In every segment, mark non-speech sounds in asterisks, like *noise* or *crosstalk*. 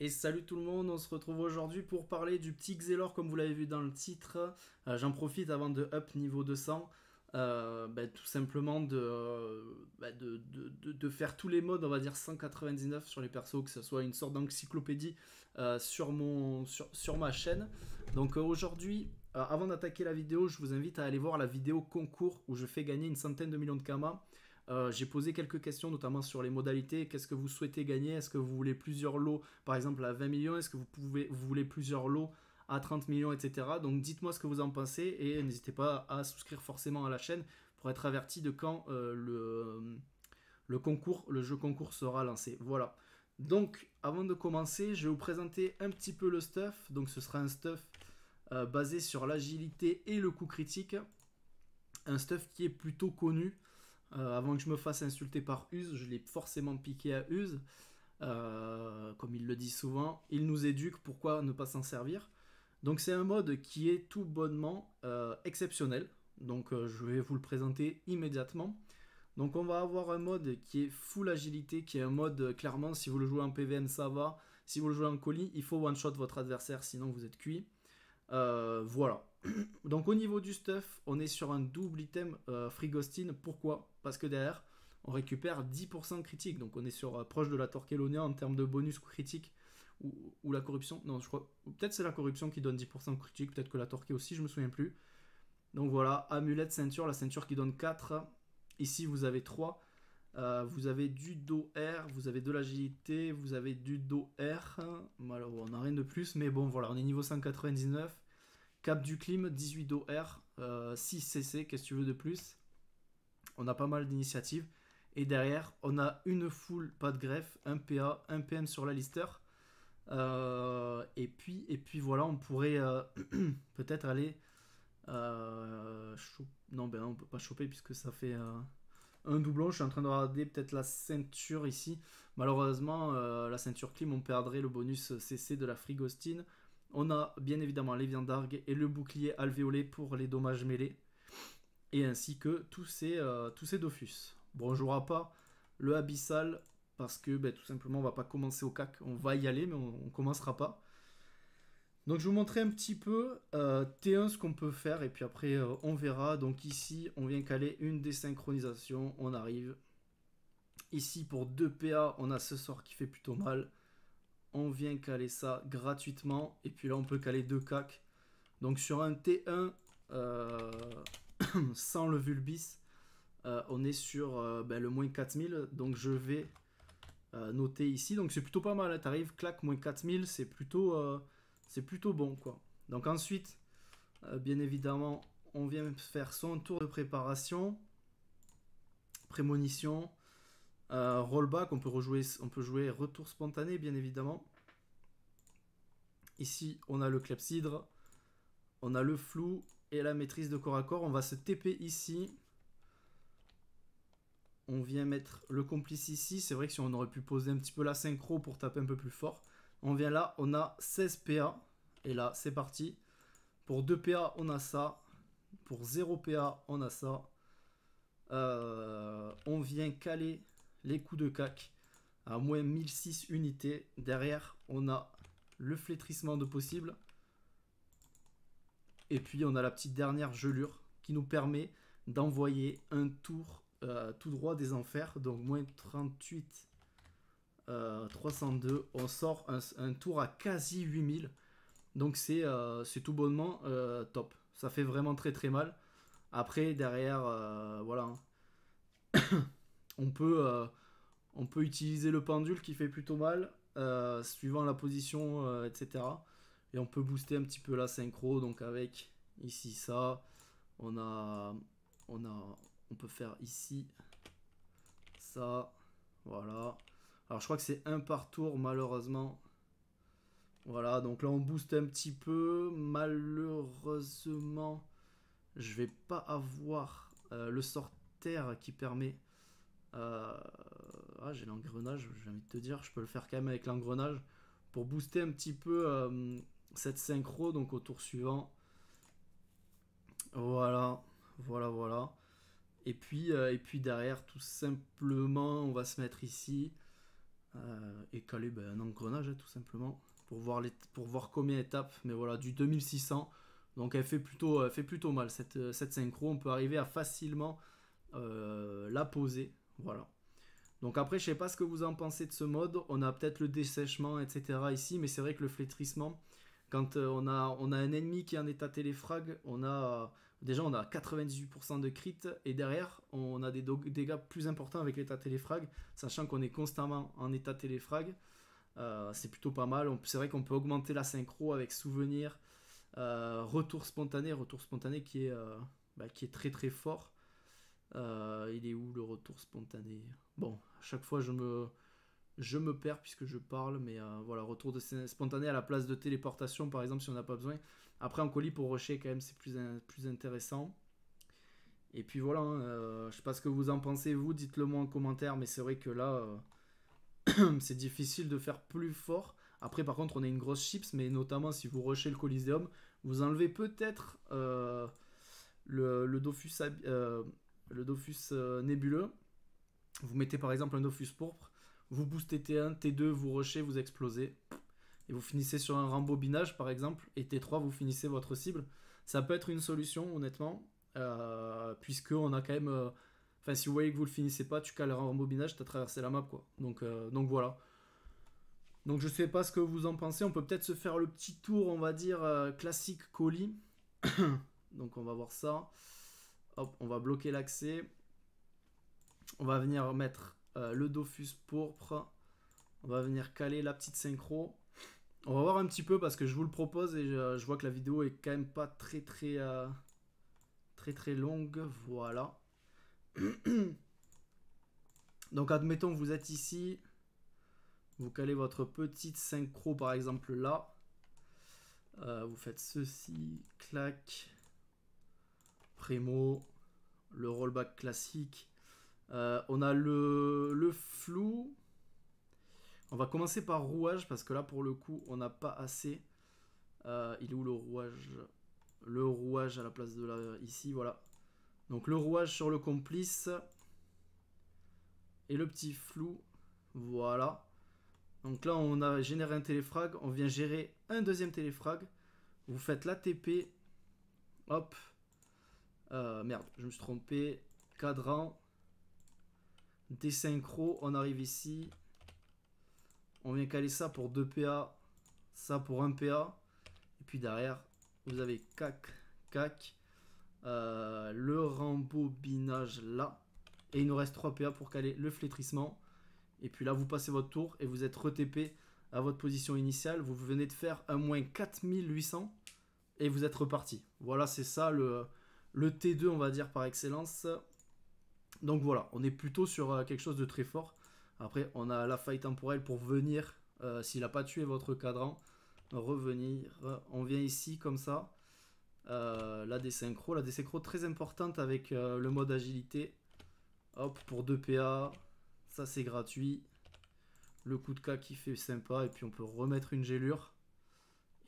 Et salut tout le monde, on se retrouve aujourd'hui pour parler du petit Xelor comme vous l'avez vu dans le titre. Euh, j'en profite avant de up niveau 200, euh, ben, tout simplement euh, ben, de, de, faire tous les modes, on va dire 199 sur les persos, que ce soit une sorte d'encyclopédie sur, sur, sur ma chaîne. Donc aujourd'hui, avant d'attaquer la vidéo, je vous invite à aller voir la vidéo concours où je fais gagner une centaine de millions de kamas. Euh, j'ai posé quelques questions, notamment sur les modalités. Qu'est-ce que vous souhaitez gagner Est-ce que vous voulez plusieurs lots, par exemple à 20 millions Est-ce que vous, pouvez, voulez plusieurs lots à 30 millions, etc. Donc dites-moi ce que vous en pensez et n'hésitez pas à souscrire forcément à la chaîne pour être averti de quand euh, le, concours, le jeu concours sera lancé. Voilà. Donc avant de commencer, je vais vous présenter un petit peu le stuff. Donc ce sera un stuff euh, basé sur l'agilité et le coût critique. Un stuff qui est plutôt connu euh, avant que je me fasse insulter par Use, je l'ai forcément piqué à Use. Euh, comme il le dit souvent, il nous éduque, pourquoi ne pas s'en servir Donc c'est un mode qui est tout bonnement euh, exceptionnel. Donc je vais vous le présenter immédiatement. Donc on va avoir un mode qui est full agilité, qui est un mode clairement si vous le jouez en PVM ça va, si vous le jouez en colis, il faut one shot votre adversaire sinon vous êtes cuit. voilà, *coughs* Donc au niveau du stuff, on est sur un double item euh, Frigostine. Pourquoi Parce que derrière, on récupère 10% critique. Donc on est sur euh, proche de la Torquelonia en termes de bonus critique ou, la corruption. Non, je crois. Peut-être c'est la corruption qui donne 10% critique. Peut-être que la Torquée aussi, je me souviens plus. Donc voilà, amulette, ceinture, la ceinture qui donne 4. Ici, vous avez 3. Euh, vous avez du dos R, vous avez de l'agilité, vous avez du dos R. Alors, on n'a rien de plus, mais bon, voilà, on est niveau 199. Cap du Clim, 18 d'OR, R, 6 euh, CC, qu'est-ce que tu veux de plus On a pas mal d'initiatives. Et derrière, on a une foule, pas de greffe, un PA, un PM sur la lister. Euh, et, puis, et puis voilà, on pourrait euh, *clears throat* peut-être aller. non, ben on peut pas choper puisque ça fait un doublon. Je suis en train de regarder peut-être la ceinture ici. Malheureusement, la ceinture clim, on perdrait le bonus CC de la frigostine. On a bien évidemment les viandargues et le bouclier alvéolé pour les dommages mêlés, et ainsi que tous ces, euh, tous ces Dofus. Bon, on jouera pas le abyssal parce que ben, tout simplement on va pas commencer au cac, on va y aller mais on, commencera pas. Donc je vais vous montrer un petit peu euh, T1 ce qu'on peut faire et puis après euh, on verra. Donc ici on vient caler une désynchronisation, on arrive. Ici pour 2 PA on a ce sort qui fait plutôt mal on vient caler ça gratuitement. Et puis là, on peut caler deux CAC. Donc sur un T1 euh, *coughs* sans le Vulbis, euh, on est sur euh, ben, le moins 4000. Donc je vais noter ici. Donc c'est plutôt pas mal. la hein. tarif clac, moins 4000. C'est plutôt, c'est plutôt bon. quoi. Donc ensuite, bien évidemment, on vient faire son tour de préparation. Prémonition. Euh, rollback, on peut, rejouer, on peut jouer retour spontané, bien évidemment. Ici, on a le clepsydre, on a le flou et la maîtrise de corps à corps. On va se TP ici. On vient mettre le complice ici. C'est vrai que si on aurait pu poser un petit peu la synchro pour taper un peu plus fort. On vient là, on a 16 PA. Et là, c'est parti. Pour 2 PA, on a ça. Pour 0 PA, on a ça. Euh, on vient caler les coups de cac à moins 1006 unités. Derrière, on a le flétrissement de possible. Et puis, on a la petite dernière gelure qui nous permet d'envoyer un tour euh, tout droit des enfers. Donc, moins 38, 302. Euh, on sort un, tour à quasi 8000. Donc, euh, c'est tout bonnement top. Ça fait vraiment très très mal. Après, derrière, voilà. Hein. *coughs* on peut, euh, on peut utiliser le pendule qui fait plutôt mal, euh, suivant la position, euh, etc. Et on peut booster un petit peu la synchro, donc avec ici ça, on a, on a, on peut faire ici ça, voilà. Alors je crois que c'est un par tour malheureusement. Voilà, donc là on booste un petit peu. Malheureusement, je vais pas avoir le le sorter qui permet ah, j'ai l'engrenage, j'ai envie de te dire, je peux le faire quand même avec l'engrenage pour booster un petit peu euh, cette synchro, donc au tour suivant. Voilà, voilà, voilà. Et puis, euh, et puis derrière, tout simplement, on va se mettre ici et caler ben, un engrenage, hein, tout simplement, pour voir, les, pour voir combien étape Mais voilà, du 2600. Donc elle fait plutôt, fait plutôt mal cette, cette synchro. On peut arriver à facilement la poser voilà. Donc après, je sais pas ce que vous en pensez de ce mode. On a peut-être le dessèchement, etc. ici, mais c'est vrai que le flétrissement, quand euh, on a, on a un ennemi qui est en état téléfrag, on a euh, déjà on a 98% de crit et derrière on a des dégâts plus importants avec l'état téléfrag, sachant qu'on est constamment en état téléfrag. Euh, c'est plutôt pas mal. C'est vrai qu'on peut augmenter la synchro avec souvenir, retour spontané, retour spontané qui est, bah, qui est très très fort. Euh, il est où le retour spontané Bon, à chaque fois je me, je me perds puisque je parle, mais euh, voilà, retour de spontané à la place de téléportation par exemple si on n'a pas besoin. Après en colis pour rusher quand même c'est plus, plus intéressant. Et puis voilà, hein, euh, je sais pas ce que vous en pensez vous, dites-le moi en commentaire, mais c'est vrai que là *clears throat* c'est difficile de faire plus fort. Après par contre on a une grosse chips, mais notamment si vous rushez le Coliseum, vous enlevez peut-être le, le Dofus le Dofus euh, nébuleux. Vous mettez par exemple un Dofus pourpre, vous boostez T1, T2, vous rushez, vous explosez. Et vous finissez sur un rembobinage par exemple, et T3, vous finissez votre cible. Ça peut être une solution honnêtement, euh, puisque on a quand même... Euh, enfin, si vous voyez que vous le finissez pas, tu cales un rembobinage, t'as traversé la map quoi. Donc, donc voilà. Donc je sais pas ce que vous en pensez. On peut peut-être se faire le petit tour, on va dire, classique colis. *coughs* donc on va voir ça. Hop, on va bloquer l'accès. On va venir mettre euh, le Dofus pourpre. On va venir caler la petite synchro. On va voir un petit peu parce que je vous le propose et je, vois que la vidéo est quand même pas très très euh, très très longue. Voilà. *clears throat* Donc admettons vous êtes ici. Vous calez votre petite synchro par exemple là. Euh, vous faites ceci, clac. Prémo, le rollback classique. Euh, on a le, le, flou. On va commencer par rouage parce que là pour le coup on n'a pas assez. Euh, il est où le rouage Le rouage à la place de la ici, voilà. Donc le rouage sur le complice. Et le petit flou. Voilà. Donc là on a généré un téléfrag. On vient gérer un deuxième téléfrag. Vous faites l'ATP. Hop. Euh, merde, je me suis trompé. Cadran. Désynchro. On arrive ici. On vient caler ça pour 2 PA. Ça pour 1 PA. Et puis derrière, vous avez cac, cac. Euh, le rembobinage là. Et il nous reste 3 PA pour caler le flétrissement. Et puis là, vous passez votre tour et vous êtes retépé à votre position initiale. Vous venez de faire un moins 4800 et vous êtes reparti. Voilà, c'est ça le le T2, on va dire, par excellence. Donc voilà, on est plutôt sur euh, quelque chose de très fort. Après, on a la faille temporelle pour venir, euh, s'il n'a pas tué votre cadran, revenir. On vient ici, comme ça. Euh, la désynchro, la désynchro très importante avec le mode agilité. Hop, pour 2 PA, ça c'est gratuit. Le coup de cas qui fait sympa, et puis on peut remettre une gélure.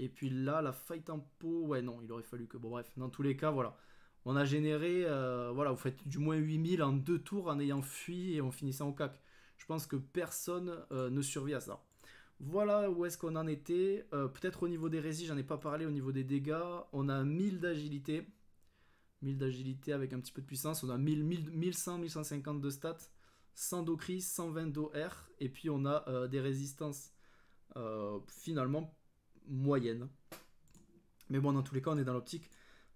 Et puis là, la faille tempo, ouais non, il aurait fallu que... Bon bref, dans tous les cas, voilà on a généré, euh, voilà, vous faites du moins 8000 en deux tours en ayant fui et en finissant au cac. Je pense que personne euh, ne survit à ça. Voilà où est-ce qu'on en était. Euh, peut-être au niveau des résis, j'en ai pas parlé, au niveau des dégâts, on a 1000 d'agilité. 1000 d'agilité avec un petit peu de puissance, on a 1000, 1100, 1150 de stats, 100 d'ocri, 120 d'OR, et puis on a des résistances finalement moyennes. Mais bon, dans tous les cas, on est dans l'optique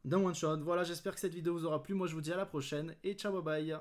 dans one Voilà, j'espère que cette vidéo vous aura plu. Moi, je vous dis à la prochaine et ciao, bye bye.